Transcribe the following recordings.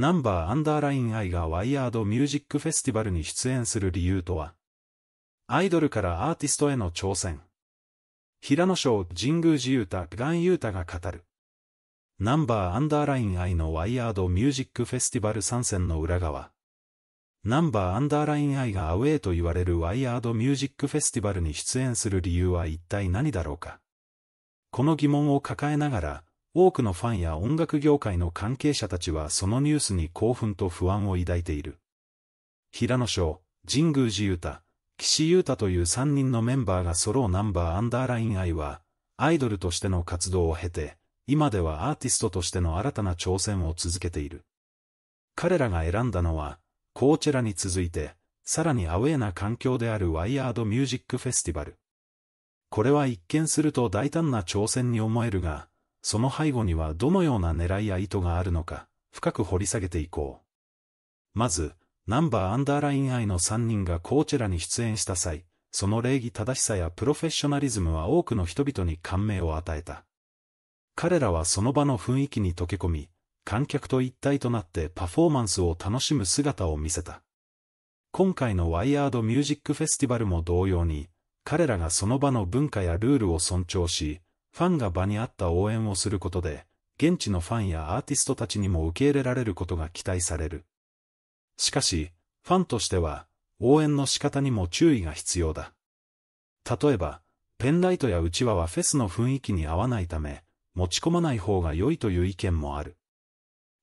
ナンバーアンダーラインイがワイヤードミュージックフェスティバルに出演する理由とはアイドルからアーティストへの挑戦。平野省神宮寺太ガン太が語る。ナンバーアンダーラインイのワイヤードミュージックフェスティバル参戦の裏側。ナンバーアンダーラインイがアウェイと言われるワイヤードミュージックフェスティバルに出演する理由は一体何だろうか。この疑問を抱えながら、多くのファンや音楽業界の関係者たちはそのニュースに興奮と不安を抱いている。平野翔、神宮寺裕太、岸優太という3人のメンバーが揃うナンバーアンダーライン愛は、アイドルとしての活動を経て、今ではアーティストとしての新たな挑戦を続けている。彼らが選んだのは、コーチェラに続いて、さらにアウェーな環境であるワイヤードミュージックフェスティバル。これは一見すると大胆な挑戦に思えるが、その背後にはどのような狙いや意図があるのか、深く掘り下げていこう。まず、ナンバーアンダーライン愛の3人がコーチェラに出演した際、その礼儀正しさやプロフェッショナリズムは多くの人々に感銘を与えた。彼らはその場の雰囲気に溶け込み、観客と一体となってパフォーマンスを楽しむ姿を見せた。今回のワイヤードミュージックフェスティバルも同様に、彼らがその場の文化やルールを尊重し、ファンが場にあった応援をすることで、現地のファンやアーティストたちにも受け入れられることが期待される。しかし、ファンとしては、応援の仕方にも注意が必要だ。例えば、ペンライトやうちわはフェスの雰囲気に合わないため、持ち込まない方が良いという意見もある。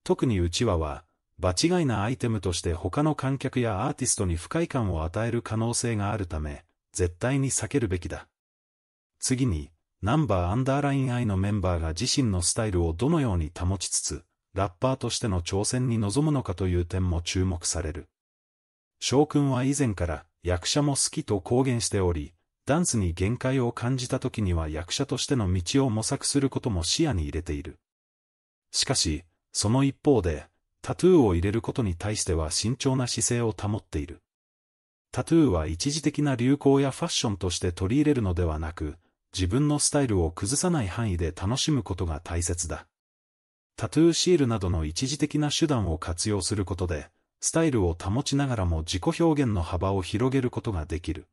特にうちわは、場違いなアイテムとして他の観客やアーティストに不快感を与える可能性があるため、絶対に避けるべきだ。次に、ナンバーアンダーライン I のメンバーが自身のスタイルをどのように保ちつつ、ラッパーとしての挑戦に臨むのかという点も注目される。翔くんは以前から役者も好きと公言しており、ダンスに限界を感じた時には役者としての道を模索することも視野に入れている。しかし、その一方で、タトゥーを入れることに対しては慎重な姿勢を保っている。タトゥーは一時的な流行やファッションとして取り入れるのではなく、自分のスタイルを崩さない範囲で楽しむことが大切だ。タトゥーシールなどの一時的な手段を活用することで、スタイルを保ちながらも自己表現の幅を広げることができる。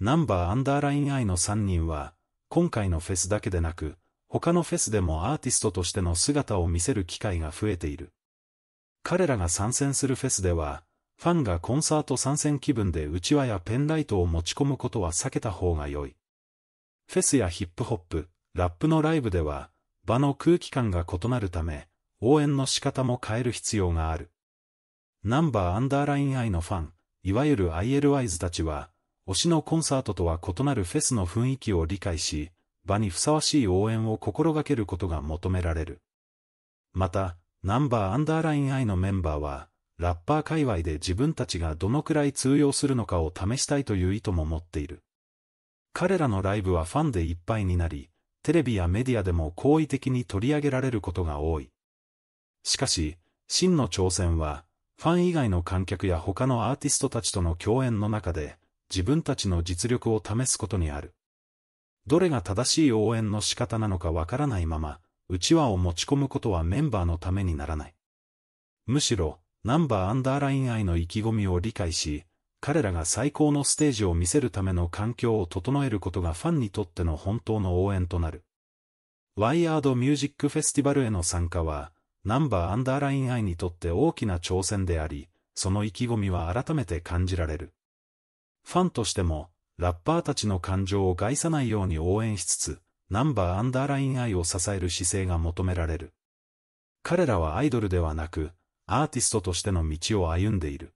ナンバーアンダーライン I の3人は、今回のフェスだけでなく、他のフェスでもアーティストとしての姿を見せる機会が増えている。彼らが参戦するフェスでは、ファンがコンサート参戦気分でうちわやペンライトを持ち込むことは避けた方が良い。フェスやヒップホップ、ラップのライブでは、場の空気感が異なるため、応援の仕方も変える必要がある。ナンバーアンダーライン I のファン、いわゆる i l y s たちは、推しのコンサートとは異なるフェスの雰囲気を理解し、場にふさわしい応援を心がけることが求められる。また、ナンバーアンダーライン I のメンバーは、ラッパー界隈で自分たちがどのくらい通用するのかを試したいという意図も持っている。彼らのライブはファンでいっぱいになり、テレビやメディアでも好意的に取り上げられることが多い。しかし、真の挑戦は、ファン以外の観客や他のアーティストたちとの共演の中で、自分たちの実力を試すことにある。どれが正しい応援の仕方なのかわからないまま、うちわを持ち込むことはメンバーのためにならない。むしろ、ナンバーアンダーライン愛の意気込みを理解し、彼らが最高のステージを見せるための環境を整えることがファンにとっての本当の応援となる。ワイヤードミュージックフェスティバルへの参加は、ナンバーアンダーラインイにとって大きな挑戦であり、その意気込みは改めて感じられる。ファンとしても、ラッパーたちの感情を害さないように応援しつつ、ナンバーアンダーラインイを支える姿勢が求められる。彼らはアイドルではなく、アーティストとしての道を歩んでいる。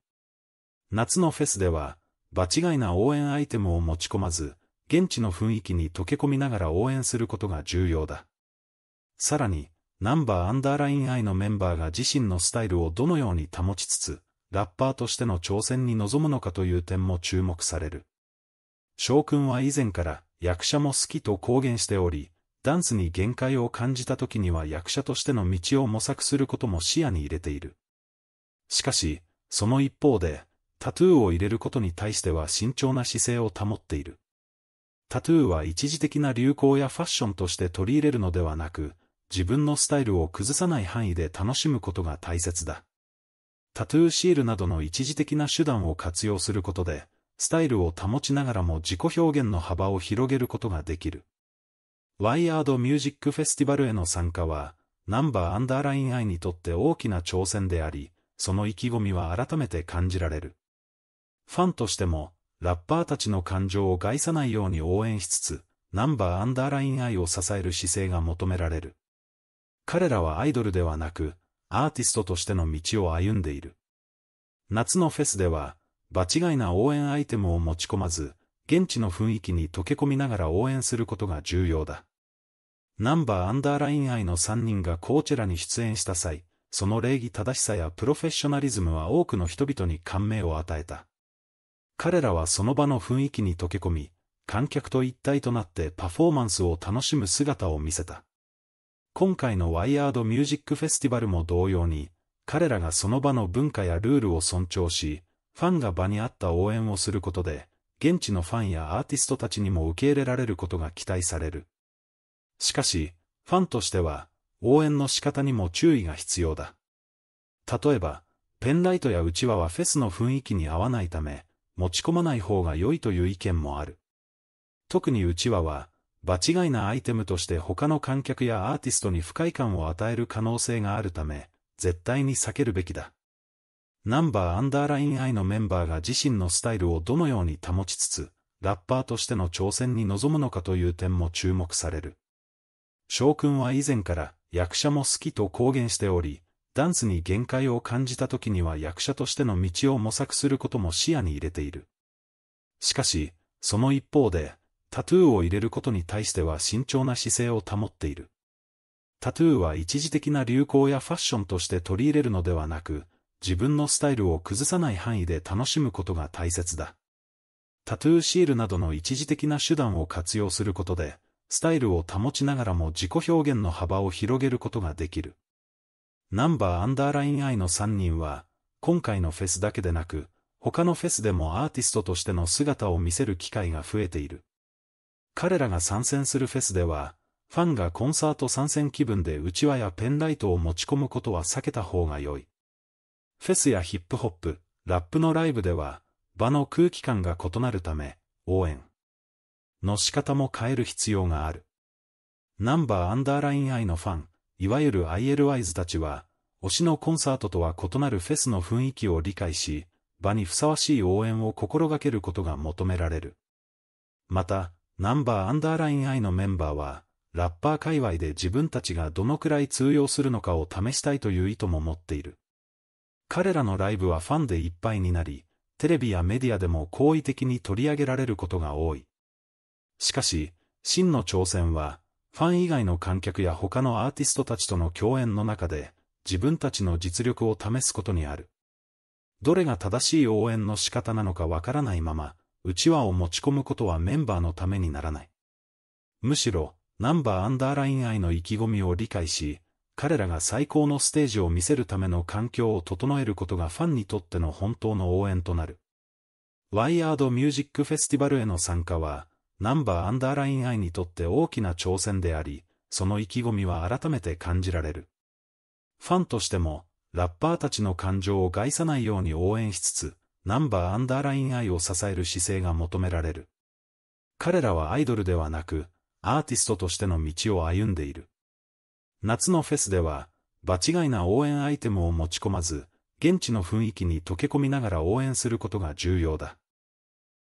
夏のフェスでは、場違いな応援アイテムを持ち込まず、現地の雰囲気に溶け込みながら応援することが重要だ。さらに、ナンバーアンダーラインアイのメンバーが自身のスタイルをどのように保ちつつ、ラッパーとしての挑戦に臨むのかという点も注目される。翔くんは以前から役者も好きと公言しており、ダンスに限界を感じた時には役者としての道を模索することも視野に入れている。しかし、その一方で、タトゥーを入れることに対しては慎重な姿勢を保っている。タトゥーは一時的な流行やファッションとして取り入れるのではなく、自分のスタイルを崩さない範囲で楽しむことが大切だ。タトゥーシールなどの一時的な手段を活用することで、スタイルを保ちながらも自己表現の幅を広げることができる。ワイヤードミュージックフェスティバルへの参加は、ナンバーアンダーラインアイにとって大きな挑戦であり、その意気込みは改めて感じられる。ファンとしても、ラッパーたちの感情を害さないように応援しつつ、ナンバーアンダーライン愛を支える姿勢が求められる。彼らはアイドルではなく、アーティストとしての道を歩んでいる。夏のフェスでは、場違いな応援アイテムを持ち込まず、現地の雰囲気に溶け込みながら応援することが重要だ。ナンバーアンダーライン愛の3人がコーチェラに出演した際、その礼儀正しさやプロフェッショナリズムは多くの人々に感銘を与えた。彼らはその場の雰囲気に溶け込み、観客と一体となってパフォーマンスを楽しむ姿を見せた。今回のワイヤードミュージックフェスティバルも同様に、彼らがその場の文化やルールを尊重し、ファンが場に合った応援をすることで、現地のファンやアーティストたちにも受け入れられることが期待される。しかし、ファンとしては、応援の仕方にも注意が必要だ。例えば、ペンライトやうちわはフェスの雰囲気に合わないため、持ち込まない方が良いという意見もある。特にうちわは、場違いなアイテムとして他の観客やアーティストに不快感を与える可能性があるため、絶対に避けるべきだ。ナンバーアンダーラインアイのメンバーが自身のスタイルをどのように保ちつつ、ラッパーとしての挑戦に臨むのかという点も注目される。翔くんは以前から役者も好きと公言しており、ダンスに限界を感じた時には役者としての道を模索することも視野に入れている。しかし、その一方で、タトゥーを入れることに対しては慎重な姿勢を保っている。タトゥーは一時的な流行やファッションとして取り入れるのではなく、自分のスタイルを崩さない範囲で楽しむことが大切だ。タトゥーシールなどの一時的な手段を活用することで、スタイルを保ちながらも自己表現の幅を広げることができる。ナンバーアンダーラインアイの3人は、今回のフェスだけでなく、他のフェスでもアーティストとしての姿を見せる機会が増えている。彼らが参戦するフェスでは、ファンがコンサート参戦気分でうちわやペンライトを持ち込むことは避けた方が良い。フェスやヒップホップ、ラップのライブでは、場の空気感が異なるため、応援の仕方も変える必要がある。ナンバーアンダーラインアイのファン、いわゆる ILYs たちは、推しのコンサートとは異なるフェスの雰囲気を理解し、場にふさわしい応援を心がけることが求められる。また、ナンバーアンダーライン I のメンバーは、ラッパー界隈で自分たちがどのくらい通用するのかを試したいという意図も持っている。彼らのライブはファンでいっぱいになり、テレビやメディアでも好意的に取り上げられることが多い。しかし、真の挑戦は、ファン以外の観客や他のアーティストたちとの共演の中で、自分たちの実力を試すことにある。どれが正しい応援の仕方なのかわからないまま、うちわを持ち込むことはメンバーのためにならない。むしろ、ナンバーアンダーライン愛の意気込みを理解し、彼らが最高のステージを見せるための環境を整えることがファンにとっての本当の応援となる。ワイヤードミュージックフェスティバルへの参加は、ナンバーアンダーラインイにとって大きな挑戦であり、その意気込みは改めて感じられる。ファンとしても、ラッパーたちの感情を害さないように応援しつつ、ナンバーアンダーラインイを支える姿勢が求められる。彼らはアイドルではなく、アーティストとしての道を歩んでいる。夏のフェスでは、場違いな応援アイテムを持ち込まず、現地の雰囲気に溶け込みながら応援することが重要だ。